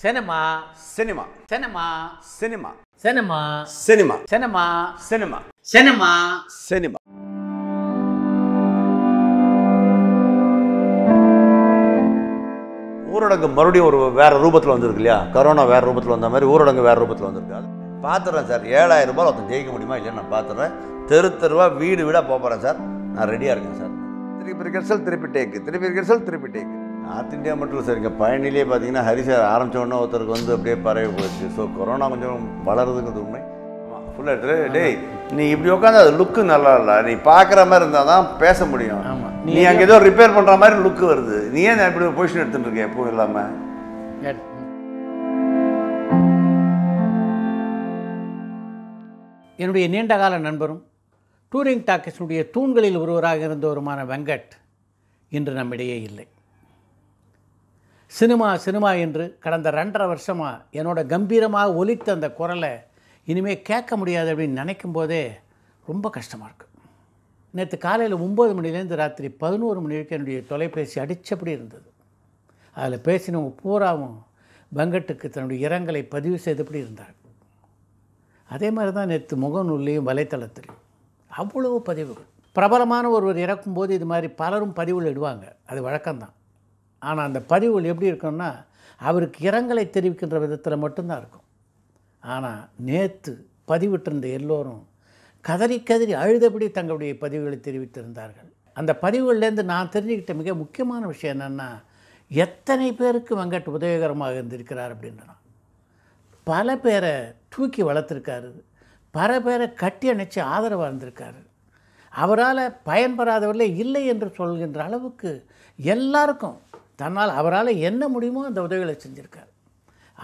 cinema cinema cinema cinema cinema cinema cinema cinema cinema cinema ஊரடங்கு மறுபடியும் ஒரு வேற ரூபத்தில் வந்திருக்கு இல்லையா கரோனா வேற ரூபத்தில் வந்த மாதிரி ஊரடங்கு வேற ரூபத்தில் வந்திருக்கு அது பார்த்துறேன் சார் ஏழாயிரம் ரூபாய் ஒருத்தன் ஜெயிக்க முடியுமா இல்லையா நான் பார்த்துறேன் தெரு தெருவா வீடு வீடாக போகிறேன் சார் நான் ரெடியாக இருக்கேன் சார் திருப்பி ரிகர்சல் திருப்பி டேக்கு திருப்பி ரிகர்சல் திருப்பி டேக்கு நார்த் இந்தியா மட்டும் சார் இங்கே பழனிலே பார்த்தீங்கன்னா ஹரிசார் ஆரம்பித்தோடனே ஒருத்தருக்கு வந்து அப்படியே பரவி போயிடுச்சு ஸோ கொரோனா கொஞ்சம் வளருதுங்கிறது உண்மை ஃபுல்லாக டேய் நீ இப்படி உட்காந்து அது லுக்கு நல்லா இல்லை நீ பார்க்குற மாதிரி இருந்தால் தான் பேச முடியும் ஆமாம் நீ அங்கே ஏதோ ரிப்பேர் பண்ணுற மாதிரி லுக்கு வருது நீ ஏன் இப்படி பொசிஷன் எடுத்துகிட்டு இருக்க எப்பவும் இல்லாமல் என்னுடைய கால நண்பரும் டூரிங் டாக்கஸினுடைய தூண்களில் ஒருவராக இருந்தவருமான வெங்கட் இன்று நம்மிடையே இல்லை சினிமா சினிமா என்று கடந்த ரெண்டரை வருஷமாக என்னோட கம்பீரமாக ஒலித்த அந்த குரலை இனிமேல் கேட்க முடியாது அப்படின்னு நினைக்கும் போதே ரொம்ப கஷ்டமாக இருக்குது நேற்று காலையில் ஒம்பது மணிலேருந்து ராத்திரி பதினோரு மணி வரைக்கும் என்னுடைய தொலைபேசி அடித்தபடி இருந்தது அதில் பேசினவங்க பூராவும் வெங்கட்டுக்கு தன்னுடைய இரங்கலை பதிவு செய்தபடி இருந்தார் அதே மாதிரி தான் நேற்று முகநூல்லையும் வலைத்தளத்திலையும் அவ்வளவு பதிவுகள் பிரபலமான ஒருவர் இறக்கும்போது இது மாதிரி பலரும் பதிவுகள் இடுவாங்க அது வழக்கம்தான் ஆனால் அந்த பதிவுகள் எப்படி இருக்கும்னா அவருக்கு இரங்கலை தெரிவிக்கின்ற விதத்தில் மட்டும்தான் இருக்கும் ஆனால் நேற்று பதிவிட்டிருந்த எல்லோரும் கதறி கதறி அழுதபடி தங்களுடைய பதிவுகளை தெரிவித்திருந்தார்கள் அந்த பதிவுகள்லேருந்து நான் தெரிஞ்சுக்கிட்ட மிக முக்கியமான விஷயம் என்னென்னா எத்தனை பேருக்கு வெங்கட் உதவிகரமாக இருந்திருக்கிறார் அப்படின்றான் பல பேரை தூக்கி வளர்த்துருக்காரு பல பேரை கட்டி அணைச்சி ஆதரவாக இருந்திருக்காரு அவரால் பயன்பெறாதவர்களே இல்லை என்று சொல்கின்ற அளவுக்கு எல்லாருக்கும் தன்னால் அவரால் என்ன முடியுமோ அந்த உதவிகளை செஞ்சுருக்கார்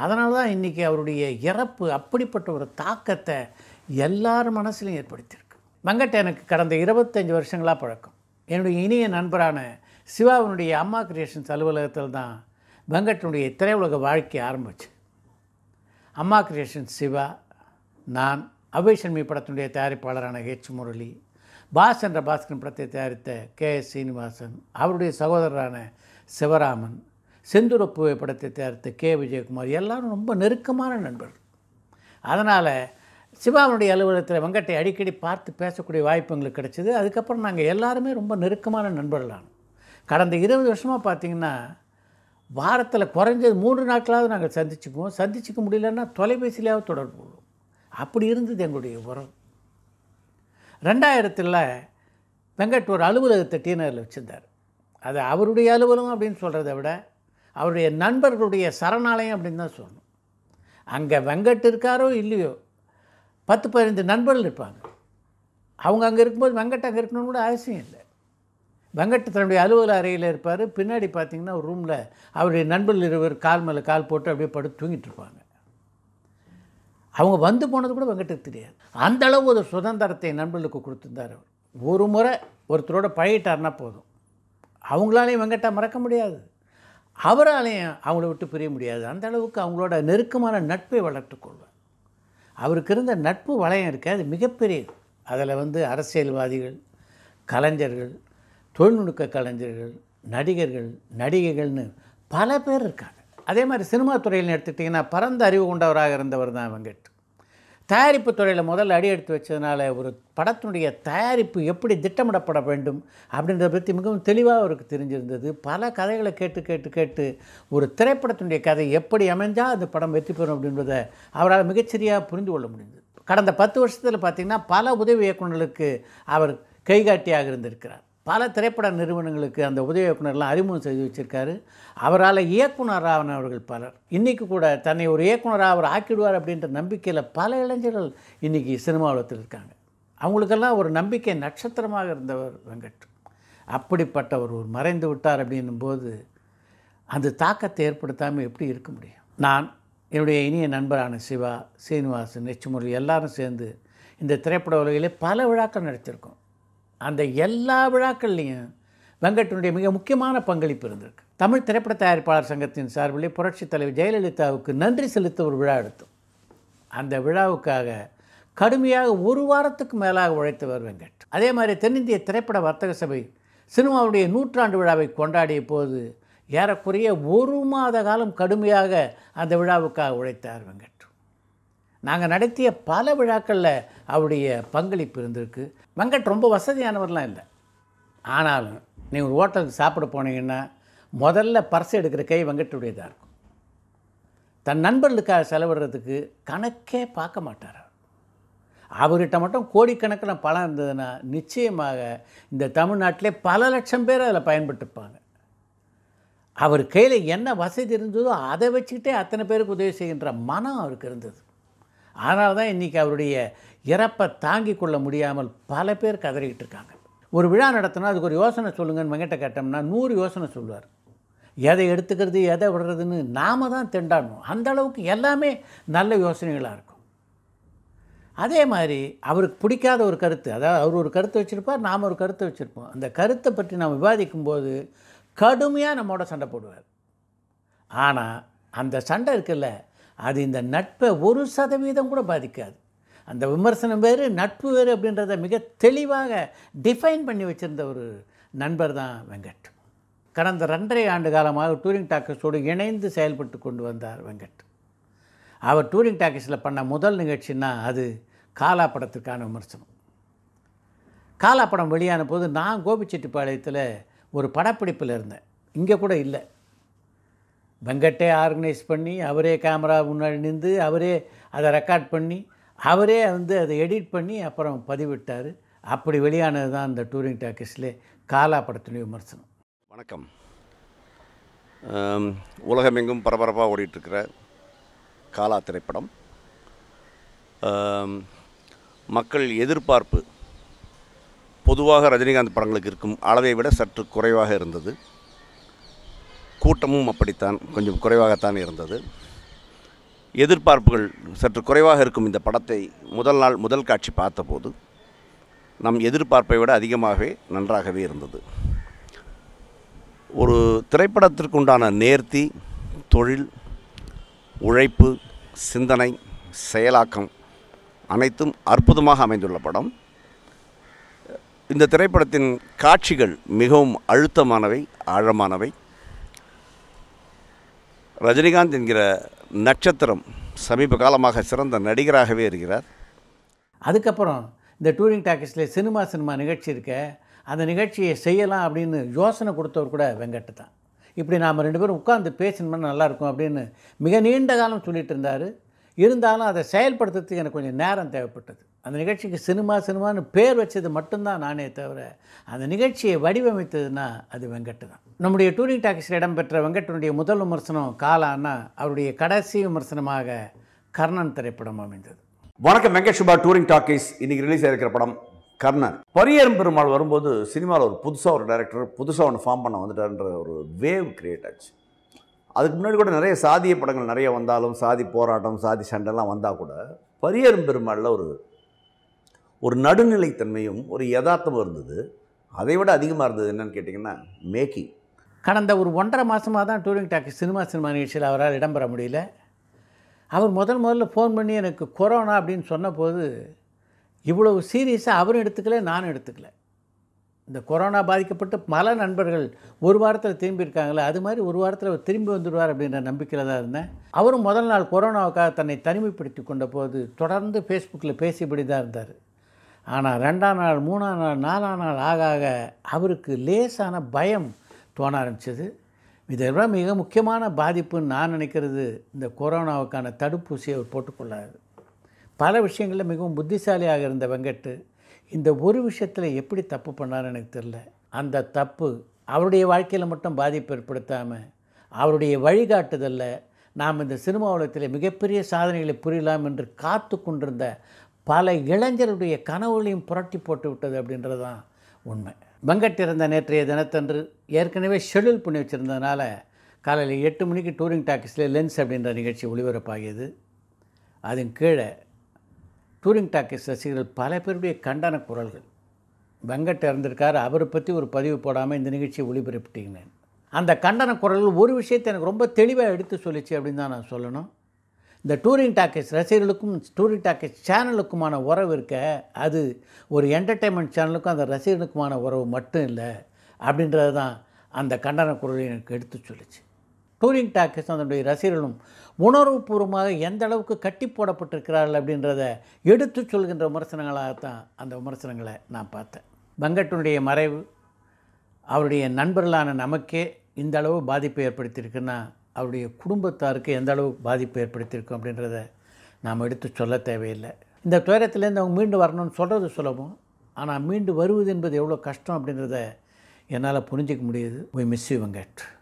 அதனால தான் இன்றைக்கி அவருடைய இறப்பு அப்படிப்பட்ட ஒரு தாக்கத்தை எல்லார் மனசுலையும் ஏற்படுத்தியிருக்கு மங்கட்ட எனக்கு கடந்த இருபத்தஞ்சி வருஷங்களாக பழக்கம் என்னுடைய இனிய நண்பரான சிவாவினுடைய அம்மா கிரியேஷன்ஸ் அலுவலகத்தில் தான் வெங்கட்டனுடைய திரையுலக வாழ்க்கை ஆரம்பிச்சு அம்மா கிரியேஷன் சிவா நான் அவ்வைசன்மி படத்தினுடைய தயாரிப்பாளரான ஹெச் முரளி பாஸ் என்ற பாஸ்கரன் படத்தை தயாரித்த கே எஸ் சீனிவாசன் அவருடைய சகோதரரான சிவராமன் செந்துர புகைப்படத்தை தயாரித்த கே விஜயகுமார் எல்லாரும் ரொம்ப நெருக்கமான நண்பர் அதனால் சிவாவுடைய அலுவலகத்தில் வெங்கட்டை அடிக்கடி பார்த்து பேசக்கூடிய வாய்ப்பு எங்களுக்கு கிடச்சிது அதுக்கப்புறம் நாங்கள் எல்லாருமே ரொம்ப நெருக்கமான நண்பர்களான கடந்த இருபது வருஷமாக பார்த்திங்கன்னா வாரத்தில் குறைஞ்சது மூன்று நாட்களாவது நாங்கள் சந்திச்சுக்குவோம் சந்திச்சுக்க முடியலன்னா தொலைபேசியிலாவது தொடர்பு கொள்வோம் அப்படி இருந்தது எங்களுடைய உறவு ரெண்டாயிரத்தில் வெங்கட் ஒரு அலுவலகத்தை டீனரில் வச்சுருந்தார் அது அவருடைய அலுவலகம் அப்படின்னு சொல்கிறத விட அவருடைய நண்பர்களுடைய சரணாலயம் அப்படின்னு தான் சொல்லணும் அங்கே வெங்கட் இருக்காரோ இல்லையோ பத்து பதினைந்து நண்பர்கள் இருப்பாங்க அவங்க அங்கே இருக்கும்போது வெங்கட் அங்கே இருக்கணும்னு கூட அவசியம் இல்லை வெங்கட் தன்னுடைய அலுவல அறையில் இருப்பார் பின்னாடி பார்த்திங்கன்னா ஒரு ரூமில் அவருடைய நண்பர்கள் இருவர் கால் மேலே கால் போட்டு அப்படியே படுத்து தூங்கிட்டு இருப்பாங்க அவங்க வந்து போனது கூட வெங்கட்டுக்கு தெரியாது அந்தளவு ஒரு சுதந்திரத்தை நண்பர்களுக்கு கொடுத்துருந்தார் அவர் ஒரு முறை ஒருத்தரோட பழகிட்டார்னா போதும் அவங்களாலையும் வெங்கட்டா மறக்க முடியாது அவராலையும் அவங்கள விட்டு பிரிய முடியாது அந்த அளவுக்கு அவங்களோட நெருக்கமான நட்பை வளர்த்துக்கொள்வார் அவருக்கு இருந்த நட்பு வளையம் இருக்குது அது மிகப்பெரியது அதில் வந்து அரசியல்வாதிகள் கலைஞர்கள் தொழில்நுட்ப கலைஞர்கள் நடிகர்கள் நடிகைகள்னு பல பேர் இருக்காங்க அதே மாதிரி சினிமா துறையில் எடுத்துக்கிட்டிங்கன்னா பரந்த அறிவு கொண்டவராக இருந்தவர் தான் வெங்கட் தயாரிப்பு துறையில் முதல்ல அடி எடுத்து வச்சதுனால ஒரு படத்தினுடைய தயாரிப்பு எப்படி திட்டமிடப்பட வேண்டும் அப்படின்றத பற்றி மிகவும் தெளிவாக அவருக்கு தெரிஞ்சிருந்தது பல கதைகளை கேட்டு கேட்டு கேட்டு ஒரு திரைப்படத்தினுடைய கதை எப்படி அமைஞ்சால் அந்த படம் வெற்றி பெறும் அப்படின்றத அவரால் மிகச்சரியாக புரிந்து கொள்ள முடிந்தது கடந்த பத்து வருஷத்தில் பார்த்திங்கன்னா பல உதவி இயக்குநர்களுக்கு அவர் கைகாட்டியாக இருந்திருக்கிறார் பல திரைப்பட நிறுவனங்களுக்கு அந்த உதவி இயக்குனர்லாம் அறிமுகம் செய்து வச்சுருக்காரு அவரால் இயக்குனரானவர்கள் பலர் இன்றைக்கி கூட தன்னை ஒரு இயக்குனராக அவர் ஆக்கிடுவார் அப்படின்ற நம்பிக்கையில் பல இளைஞர்கள் இன்றைக்கி சினிமா உலகத்தில் இருக்காங்க அவங்களுக்கெல்லாம் ஒரு நம்பிக்கை நட்சத்திரமாக இருந்தவர் வெங்கட் அப்படிப்பட்ட ஒரு மறைந்து விட்டார் அப்படின்னும் போது அந்த தாக்கத்தை ஏற்படுத்தாமல் எப்படி இருக்க முடியும் நான் என்னுடைய இனிய நண்பரான சிவா சீனிவாசன் நெச்சுமுரளி எல்லாரும் சேர்ந்து இந்த திரைப்பட உலகிலே பல விழாக்கள் நடத்திருக்கோம் அந்த எல்லா விழாக்கள்லேயும் வெங்கட்டனுடைய மிக முக்கியமான பங்களிப்பு இருந்திருக்கு தமிழ் திரைப்பட தயாரிப்பாளர் சங்கத்தின் சார்பில் புரட்சித் தலைவர் ஜெயலலிதாவுக்கு நன்றி செலுத்த ஒரு விழா எடுத்தோம் அந்த விழாவுக்காக கடுமையாக ஒரு வாரத்துக்கு மேலாக உழைத்தவர் வெங்கட் அதே மாதிரி தென்னிந்திய திரைப்பட வர்த்தக சபை சினிமாவுடைய நூற்றாண்டு விழாவை கொண்டாடிய போது ஏறக்குறைய ஒரு மாத காலம் கடுமையாக அந்த விழாவுக்காக உழைத்தார் வெங்கட் நாங்கள் நடத்திய பல விழாக்களில் அவருடைய பங்களிப்பு இருந்திருக்கு வெங்கட் ரொம்ப வசதியானவர்லாம் இல்லை ஆனாலும் நீங்கள் ஒரு ஹோட்டலுக்கு சாப்பிட போனீங்கன்னா முதல்ல பர்ஸ் எடுக்கிற கை வெங்கட்டுடையதாக இருக்கும் தன் நண்பர்களுக்காக செலவிடுறதுக்கு கணக்கே பார்க்க மாட்டார் அவர்கிட்ட மட்டும் கோடிக்கணக்கில் பணம் இருந்ததுன்னா நிச்சயமாக இந்த தமிழ்நாட்டிலே பல லட்சம் பேர் அதில் பயன்பட்டுருப்பாங்க அவர் கையில் என்ன வசதி இருந்ததோ அதை வச்சுக்கிட்டே அத்தனை பேருக்கு உதவி செய்கின்ற மனம் அவருக்கு இருந்தது அதனால தான் இன்றைக்கி அவருடைய இறப்பை தாங்கி கொள்ள முடியாமல் பல பேர் கதறிக்கிட்டு இருக்காங்க ஒரு விழா நடத்தினா அதுக்கு ஒரு யோசனை சொல்லுங்கன்னு மங்கிட்ட கேட்டோம்னா நூறு யோசனை சொல்லுவார் எதை எடுத்துக்கிறது எதை விடுறதுன்னு நாம் தான் திண்டாடணும் அந்த அளவுக்கு எல்லாமே நல்ல யோசனைகளாக இருக்கும் அதே மாதிரி அவருக்கு பிடிக்காத ஒரு கருத்து அதாவது அவர் ஒரு கருத்தை வச்சுருப்பார் நாம் ஒரு கருத்தை வச்சுருப்போம் அந்த கருத்தை பற்றி நாம் விவாதிக்கும்போது கடுமையாக நம்மோட சண்டை போடுவார் ஆனால் அந்த சண்டை இருக்குல்ல அது இந்த நட்பை ஒரு சதவீதம் கூட பாதிக்காது அந்த விமர்சனம் வேறு நட்பு வேறு அப்படின்றத மிக தெளிவாக டிஃபைன் பண்ணி வச்சுருந்த ஒரு நண்பர் தான் வெங்கட் கடந்த ரெண்டரை ஆண்டு காலமாக டூரிங் டாக்கஸோடு இணைந்து செயல்பட்டு கொண்டு வந்தார் வெங்கட் அவர் டூரிங் டாக்கஸில் பண்ண முதல் நிகழ்ச்சின்னா அது காலா படத்துக்கான விமர்சனம் காலா படம் வெளியான போது நான் கோபிச்செட்டிப்பாளையத்தில் ஒரு படப்பிடிப்பில் இருந்தேன் இங்கே கூட இல்லை வெங்கட்டே ஆர்கனைஸ் பண்ணி அவரே கேமரா முன்னாடி நின்று அவரே அதை ரெக்கார்ட் பண்ணி அவரே வந்து அதை எடிட் பண்ணி அப்புறம் பதிவிட்டார் அப்படி வெளியானது தான் அந்த டூரிங் டாக்கிஸ்லே காலா படத்துலேயும் விமர்சனம் வணக்கம் உலகமெங்கும் பரபரப்பாக ஓடிட்டுருக்கிற காலா திரைப்படம் மக்கள் எதிர்பார்ப்பு பொதுவாக ரஜினிகாந்த் படங்களுக்கு இருக்கும் அளவை விட சற்று குறைவாக இருந்தது கூட்டமும் அப்படித்தான் கொஞ்சம் குறைவாகத்தான் இருந்தது எதிர்பார்ப்புகள் சற்று குறைவாக இருக்கும் இந்த படத்தை முதல் நாள் முதல் காட்சி பார்த்தபோது நம் எதிர்பார்ப்பை விட அதிகமாகவே நன்றாகவே இருந்தது ஒரு திரைப்படத்திற்குண்டான நேர்த்தி தொழில் உழைப்பு சிந்தனை செயலாக்கம் அனைத்தும் அற்புதமாக அமைந்துள்ள படம் இந்த திரைப்படத்தின் காட்சிகள் மிகவும் அழுத்தமானவை ஆழமானவை ரஜினிகாந்த் என்கிற நட்சத்திரம் சமீப காலமாக சிறந்த நடிகராகவே இருக்கிறார் அதுக்கப்புறம் இந்த டூரிங் டாக்கீஸில் சினிமா சினிமா நிகழ்ச்சி இருக்க அந்த நிகழ்ச்சியை செய்யலாம் அப்படின்னு யோசனை கொடுத்தவர் கூட வெங்கட்டு தான் இப்படி நாம் ரெண்டு பேரும் உட்காந்து பேசணும்னா நல்லாயிருக்கும் அப்படின்னு மிக நீண்ட காலம் சொல்லிகிட்டு இருந்தார் இருந்தாலும் அதை செயல்படுத்துறதுக்கு எனக்கு கொஞ்சம் நேரம் தேவைப்பட்டது அந்த நிகழ்ச்சிக்கு சினிமா சினிமான்னு பேர் வச்சது மட்டும்தான் நானே தவிர அந்த நிகழ்ச்சியை வடிவமைத்ததுன்னா அது வெங்கட்டு தான் நம்முடைய டூரிங் டாக்ஸில் இடம்பெற்ற வெங்கட்டனுடைய முதல் விமர்சனம் காலானா அவருடைய கடைசி விமர்சனமாக கர்ணன் திரைப்படம் அமைந்தது வணக்கம் வெங்கட் சுபா டூரிங் டாக்கீஸ் இன்னைக்கு ரிலீஸ் ஆகிருக்கிற படம் கர்ணன் பரியரும் பெருமாள் வரும்போது சினிமாவில் ஒரு புதுசாக ஒரு டேரக்டர் புதுசாக ஒன்று ஃபார்ம் பண்ண வந்துட்டார்ன்ற ஒரு வேவ் கிரியேட் ஆச்சு அதுக்கு முன்னாடி கூட நிறைய சாதிய படங்கள் நிறைய வந்தாலும் சாதி போராட்டம் சாதி சண்டைலாம் வந்தால் கூட பரியரும் பெருமாளில் ஒரு ஒரு நடுநிலைத்தன்மையும் ஒரு யதார்த்தமும் இருந்தது அதை விட அதிகமாக இருந்தது என்னன்னு கேட்டிங்கன்னா மேக்கிங் கடந்த ஒரு ஒன்றரை மாதமாக தான் டூரிங் டாக்கு சினிமா சினிமா நிகழ்ச்சியில் அவரால் இடம்பெற முடியல அவர் முதல் முதல்ல ஃபோன் பண்ணி எனக்கு கொரோனா அப்படின்னு சொன்னபோது இவ்வளவு சீரியஸாக அவரும் எடுத்துக்கல நானும் எடுத்துக்கல இந்த கொரோனா பாதிக்கப்பட்டு பல நண்பர்கள் ஒரு வாரத்தில் திரும்பியிருக்காங்களே அது மாதிரி ஒரு வாரத்தில் அவர் திரும்பி வந்துடுவார் அப்படின்ற நம்பிக்கையில் தான் இருந்தேன் அவரும் முதல் நாள் கொரோனாவுக்காக தன்னை தனிமைப்படுத்தி கொண்ட போது தொடர்ந்து ஃபேஸ்புக்கில் பேசியபடி தான் இருந்தார் ஆனால் ரெண்டாம் நாள் மூணாம் நாள் நாலாம் நாள் ஆக ஆக அவருக்கு லேசான பயம் தோண ஆரம்பிச்சது இதெல்லாம் மிக முக்கியமான பாதிப்புன்னு நான் நினைக்கிறது இந்த கொரோனாவுக்கான தடுப்பூசியை அவர் போட்டுக்கொள்ளாது பல விஷயங்களில் மிகவும் புத்திசாலியாக இருந்த வெங்கட்டு இந்த ஒரு விஷயத்தில் எப்படி தப்பு பண்ணார் எனக்கு தெரில அந்த தப்பு அவருடைய வாழ்க்கையில் மட்டும் பாதிப்பு ஏற்படுத்தாமல் அவருடைய வழிகாட்டுதலில் நாம் இந்த சினிமா உலகத்தில் மிகப்பெரிய சாதனைகளை புரியலாம் என்று காத்து கொண்டிருந்த பல இளைஞருடைய கனவுகளையும் புரட்டி போட்டு விட்டது அப்படின்றது தான் உண்மை வெங்கட்டிருந்த நேற்றைய தினத்தன்று ஏற்கனவே ஷெடியூல் பண்ணி வச்சுருந்ததுனால காலையில் எட்டு மணிக்கு டூரிங் டாக்கீஸில் லென்ஸ் அப்படின்ற நிகழ்ச்சி ஒளிபரப்பாகியது அதன் கீழே டூரிங் டாக்கீஸ் ரசிகர்கள் பல பேருடைய கண்டன குரல்கள் வெங்கட் இறந்திருக்கார் அவரை பற்றி ஒரு பதிவு போடாமல் இந்த நிகழ்ச்சியை ஒளிபரப்பிட்டீங்கன்னு அந்த கண்டன குரல்கள் ஒரு விஷயத்தை எனக்கு ரொம்ப தெளிவாக எடுத்து சொல்லிச்சு அப்படின்னு தான் நான் சொல்லணும் இந்த டூரிங் டாக்கேஸ் ரசிகர்களுக்கும் டூரிங் டாக்கேஸ் சேனலுக்குமான உறவு இருக்க அது ஒரு என்டர்டெயின்மெண்ட் சேனலுக்கும் அந்த ரசிகர்களுக்குமான உறவு மட்டும் இல்லை அப்படின்றது தான் அந்த கண்டன குரலை எனக்கு எடுத்து சொல்லிச்சு டூரிங் டாக்கேஸ் அதனுடைய ரசிகர்களும் உணர்வுபூர்வமாக எந்த அளவுக்கு கட்டி போடப்பட்டிருக்கிறார்கள் அப்படின்றத எடுத்து சொல்கின்ற விமர்சனங்களாக தான் அந்த விமர்சனங்களை நான் பார்த்தேன் வெங்கட்டனுடைய மறைவு அவருடைய நண்பர்களான நமக்கே இந்த அளவு பாதிப்பை ஏற்படுத்தியிருக்குன்னா அவருடைய குடும்பத்தாருக்கு எந்த அளவு பாதிப்பு ஏற்படுத்தியிருக்கும் அப்படின்றத நாம் எடுத்து சொல்ல தேவையில்லை இந்த துயரத்துலேருந்து அவங்க மீண்டு வரணும்னு சொல்கிறது சுலபம் ஆனால் மீண்டு வருவது என்பது எவ்வளோ கஷ்டம் அப்படின்றத என்னால் புரிஞ்சிக்க முடியுது வி மிஸ் யூ வெங்கட்